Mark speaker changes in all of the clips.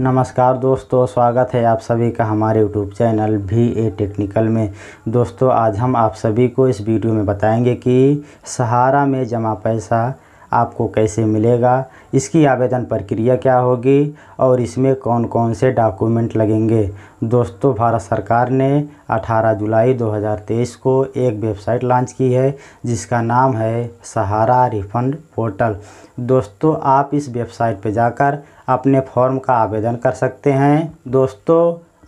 Speaker 1: नमस्कार दोस्तों स्वागत है आप सभी का हमारे यूट्यूब चैनल भी ए टेक्निकल में दोस्तों आज हम आप सभी को इस वीडियो में बताएंगे कि सहारा में जमा पैसा आपको कैसे मिलेगा इसकी आवेदन प्रक्रिया क्या होगी और इसमें कौन कौन से डॉक्यूमेंट लगेंगे दोस्तों भारत सरकार ने 18 जुलाई 2023 को एक वेबसाइट लॉन्च की है जिसका नाम है सहारा रिफंड पोर्टल दोस्तों आप इस वेबसाइट पर जाकर अपने फॉर्म का आवेदन कर सकते हैं दोस्तों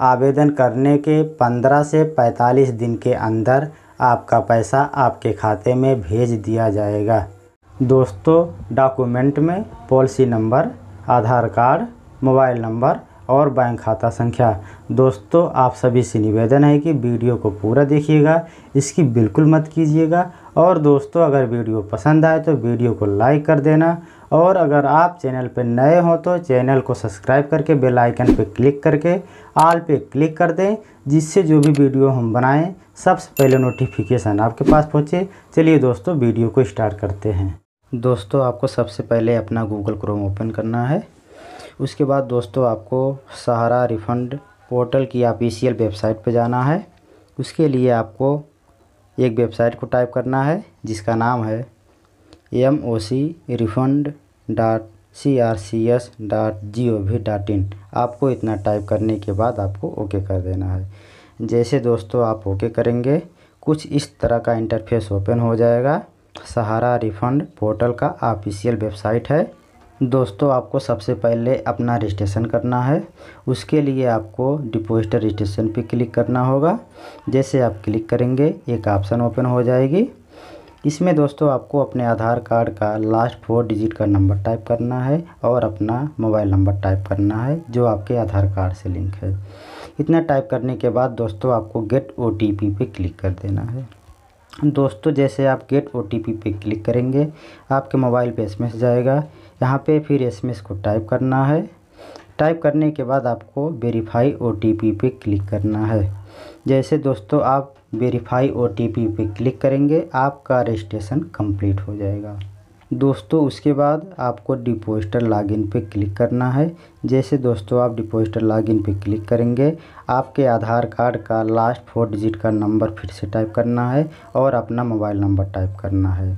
Speaker 1: आवेदन करने के 15 से 45 दिन के अंदर आपका पैसा आपके खाते में भेज दिया जाएगा दोस्तों डॉक्यूमेंट में policy number Aadhaar card mobile number और बैंक खाता संख्या दोस्तों आप सभी से निवेदन है कि वीडियो को पूरा देखिएगा इसकी बिल्कुल मत कीजिएगा और दोस्तों अगर वीडियो पसंद आए तो वीडियो को लाइक कर देना और अगर आप चैनल पर नए हो तो चैनल को सब्सक्राइब करके बेल आइकन पर क्लिक करके आल पे क्लिक कर दें जिससे जो भी वीडियो हम बनाएं सबसे पहले नोटिफिकेशन आपके पास पहुंचे चलिए दोस्तों वीडियो को स्टार्ट करते हैं दोस्तों आपको सबसे पहले अपना गूगल क्रोम ओपन करना है उसके बाद दोस्तों आपको सहारा रिफ़ंड पोर्टल की ऑफिशियल वेबसाइट पर जाना है उसके लिए आपको एक वेबसाइट को टाइप करना है जिसका नाम है M O C refund dot C R C S dot G O V dot in आपको इतना टाइप करने के बाद आपको ओके कर देना है जैसे दोस्तों आप ओके करेंगे कुछ इस तरह का इंटरफेस ओपन हो जाएगा सहारा रिफंड पोर्टल का ऑफिशियल वेबसाइट है दोस्तों आपको सबसे पहले अपना रजिस्ट्रेशन करना है उसके लिए आपको डिपोजिटर रजिस्ट्रेशन पे क्लिक करना होगा जैसे आप क्लिक करेंगे एक ऑप्शन ओपन हो जाएगी इसमें दोस्तों आपको अपने आधार कार्ड का लास्ट फोर डिजिट का नंबर टाइप करना है और अपना मोबाइल नंबर टाइप करना है जो आपके आधार कार्ड से लिंक है इतना टाइप करने के बाद दोस्तों आपको गेट ओ पे क्लिक कर देना है दोस्तों जैसे आप गेट ओ टी पी पे क्लिक करेंगे आपके मोबाइल पे एस जाएगा यहाँ पे फिर एस को टाइप करना है टाइप करने के बाद आपको वेरीफाई ओ टी पी पे क्लिक करना है जैसे दोस्तों आप वेरीफाई ओ टी पी पे क्लिक करेंगे आपका रजिस्ट्रेशन कंप्लीट हो जाएगा दोस्तों उसके बाद आपको डिपोस्टर लॉगिन पे क्लिक करना है जैसे दोस्तों आप डिपोस्टर लॉगिन पे क्लिक करेंगे आपके आधार कार्ड का लास्ट फोर डिजिट का नंबर फिर से टाइप करना है और अपना मोबाइल नंबर टाइप करना है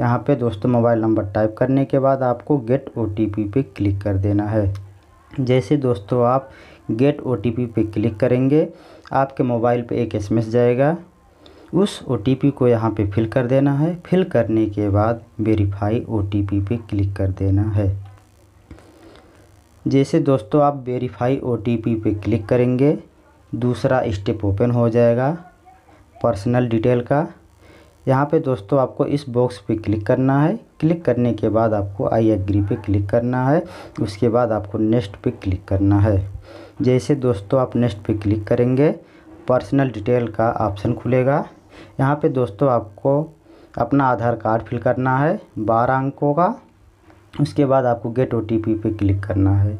Speaker 1: यहाँ पे दोस्तों मोबाइल नंबर टाइप करने के बाद आपको गेट ओ पे क्लिक कर देना है जैसे दोस्तों आप गेट ओ पे क्लिक करेंगे आपके मोबाइल पर एक एस जाएगा उस ओ को यहाँ पे फिल कर देना है फिल करने के बाद वेरीफाई ओ पे क्लिक कर देना है जैसे दोस्तों आप वेरीफाई ओ पे क्लिक करेंगे दूसरा स्टेप ओपन हो जाएगा पर्सनल डिटेल का यहाँ पे दोस्तों आपको इस बॉक्स पे क्लिक करना है क्लिक करने के बाद आपको आई एग्री पे क्लिक करना है उसके बाद आपको नेक्स्ट पे क्लिक करना है जैसे दोस्तों आप नेक्स्ट पे क्लिक करेंगे पर्सनल डिटेल का ऑप्शन खुलेगा यहाँ पे दोस्तों आपको अपना आधार कार्ड फिल करना है बारह अंकों का उसके बाद आपको गेट ओ टी पी पे क्लिक करना है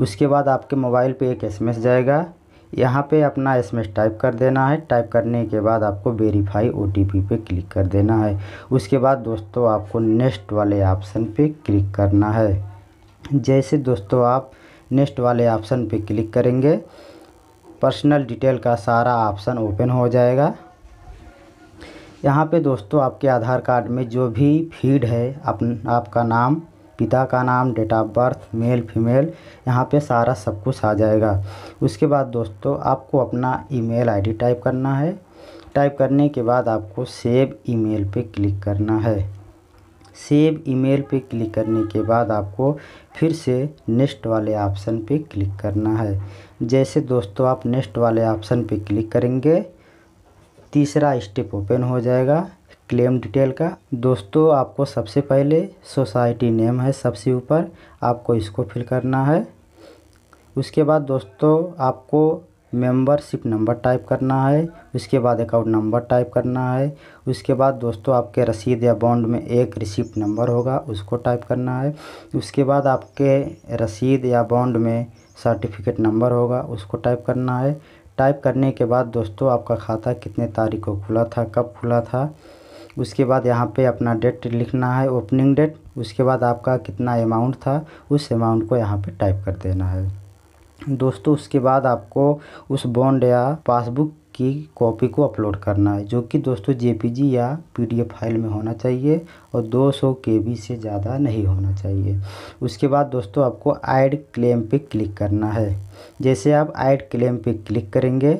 Speaker 1: उसके बाद आपके मोबाइल पे एक एस जाएगा यहाँ पे अपना एस टाइप कर देना है टाइप करने के बाद आपको वेरीफाई ओ टी पी पे क्लिक कर देना है उसके बाद दोस्तों आपको नेक्स्ट वाले ऑप्शन पर क्लिक करना है जैसे दोस्तों आप नेक्स्ट वाले ऑप्शन पर क्लिक करेंगे पर्सनल डिटेल का सारा ऑप्शन ओपन हो जाएगा यहाँ पे दोस्तों आपके आधार कार्ड में जो भी फीड है अपन आपका नाम पिता का नाम date of birth male female यहाँ पे सारा सब कुछ आ जाएगा उसके बाद दोस्तों आपको अपना ईमेल आईडी टाइप करना है टाइप करने के बाद आपको सेव ईमेल पे क्लिक करना है सेव ईमेल पे क्लिक करने के बाद आपको फिर से नेक्स्ट वाले ऑप्शन पे क्लिक करना है जैसे दोस्तों आप नेक्स्ट वाले ऑप्शन पे क्लिक करेंगे तीसरा स्टेप ओपन हो जाएगा क्लेम डिटेल का दोस्तों आपको सबसे पहले सोसाइटी नेम है सबसे ऊपर आपको इसको फिल करना है उसके बाद दोस्तों आपको मेंबरशिप नंबर टाइप करना है उसके बाद अकाउंट नंबर टाइप करना है उसके बाद दोस्तों आपके रसीद या बॉन्ड में एक रिसिप्ट नंबर होगा उसको टाइप करना है उसके बाद आपके रसीद या बॉन्ड में सर्टिफिकेट नंबर होगा उसको टाइप करना है टाइप करने के बाद दोस्तों आपका खाता कितने तारीख को खुला था कब खुला था उसके बाद यहाँ पे अपना डेट लिखना है ओपनिंग डेट उसके बाद आपका कितना अमाउंट था उस अमाउंट को यहाँ पे टाइप कर देना है दोस्तों उसके बाद आपको उस बॉन्ड या पासबुक की कॉपी को अपलोड करना है जो कि दोस्तों जेपीजी या पीडीएफ फाइल में होना चाहिए और 200 केबी से ज़्यादा नहीं होना चाहिए उसके बाद दोस्तों आपको ऐड क्लेम पे क्लिक करना है जैसे आप ऐड क्लेम पे क्लिक करेंगे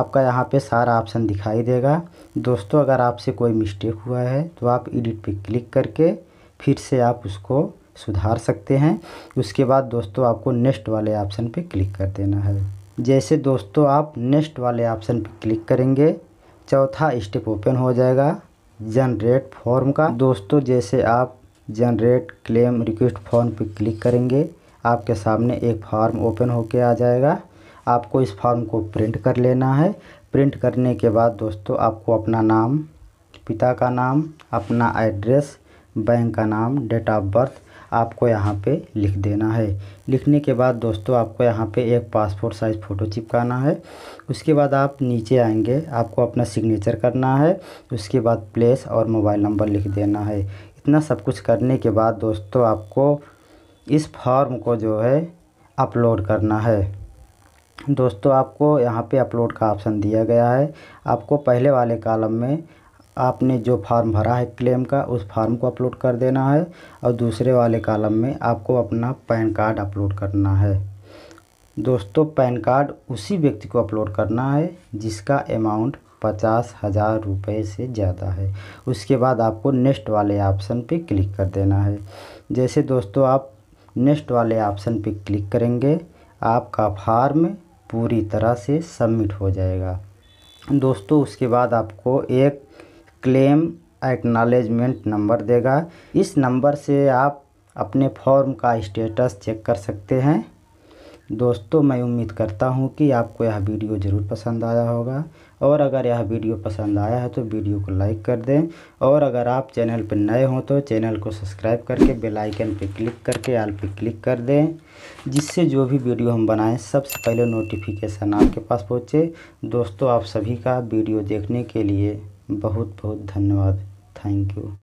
Speaker 1: आपका यहाँ पे सारा ऑप्शन दिखाई देगा दोस्तों अगर आपसे कोई मिस्टेक हुआ है तो आप एडिट पर क्लिक करके फिर से आप उसको सुधार सकते हैं उसके बाद दोस्तों आपको नेक्स्ट वाले ऑप्शन पर क्लिक कर देना है जैसे दोस्तों आप नेक्स्ट वाले ऑप्शन पर क्लिक करेंगे चौथा स्टेप ओपन हो जाएगा जनरेट फॉर्म का दोस्तों जैसे आप जनरेट क्लेम रिक्वेस्ट फॉर्म पर क्लिक करेंगे आपके सामने एक फॉर्म ओपन होके आ जाएगा आपको इस फॉर्म को प्रिंट कर लेना है प्रिंट करने के बाद दोस्तों आपको अपना नाम पिता का नाम अपना एड्रेस बैंक का नाम डेट ऑफ बर्थ आपको यहाँ पे लिख देना है लिखने के बाद दोस्तों आपको यहाँ पे एक पासपोर्ट साइज़ फ़ोटो चिपकाना है उसके बाद आप नीचे आएंगे आपको अपना सिग्नेचर करना है उसके बाद प्लेस और मोबाइल नंबर लिख देना है इतना सब कुछ करने के बाद दोस्तों आपको इस फॉर्म को जो है अपलोड करना है दोस्तों आपको यहाँ पे अपलोड का ऑप्शन दिया गया है आपको पहले वाले कॉलम में आपने जो फार्म भरा है क्लेम का उस फार्म को अपलोड कर देना है और दूसरे वाले कॉलम में आपको अपना पैन कार्ड अपलोड करना है दोस्तों पैन कार्ड उसी व्यक्ति को अपलोड करना है जिसका अमाउंट पचास हज़ार रुपये से ज़्यादा है उसके बाद आपको नेक्स्ट वाले ऑप्शन पे क्लिक कर देना है जैसे दोस्तों आप नेक्स्ट वाले ऑप्शन पे क्लिक करेंगे आपका फार्म पूरी तरह से सबमिट हो जाएगा दोस्तों उसके बाद आपको एक क्लेम एक्नॉलेजमेंट नंबर देगा इस नंबर से आप अपने फॉर्म का स्टेटस चेक कर सकते हैं दोस्तों मैं उम्मीद करता हूं कि आपको यह वीडियो ज़रूर पसंद आया होगा और अगर यह वीडियो पसंद आया है तो वीडियो को लाइक कर दें और अगर आप चैनल पर नए हों तो चैनल को सब्सक्राइब करके बेल आइकन पर क्लिक करके आल पर क्लिक कर दें जिससे जो भी वीडियो हम बनाएं सबसे पहले नोटिफिकेशन आपके पास पहुँचे दोस्तों आप सभी का वीडियो देखने के लिए बहुत बहुत धन्यवाद थैंक यू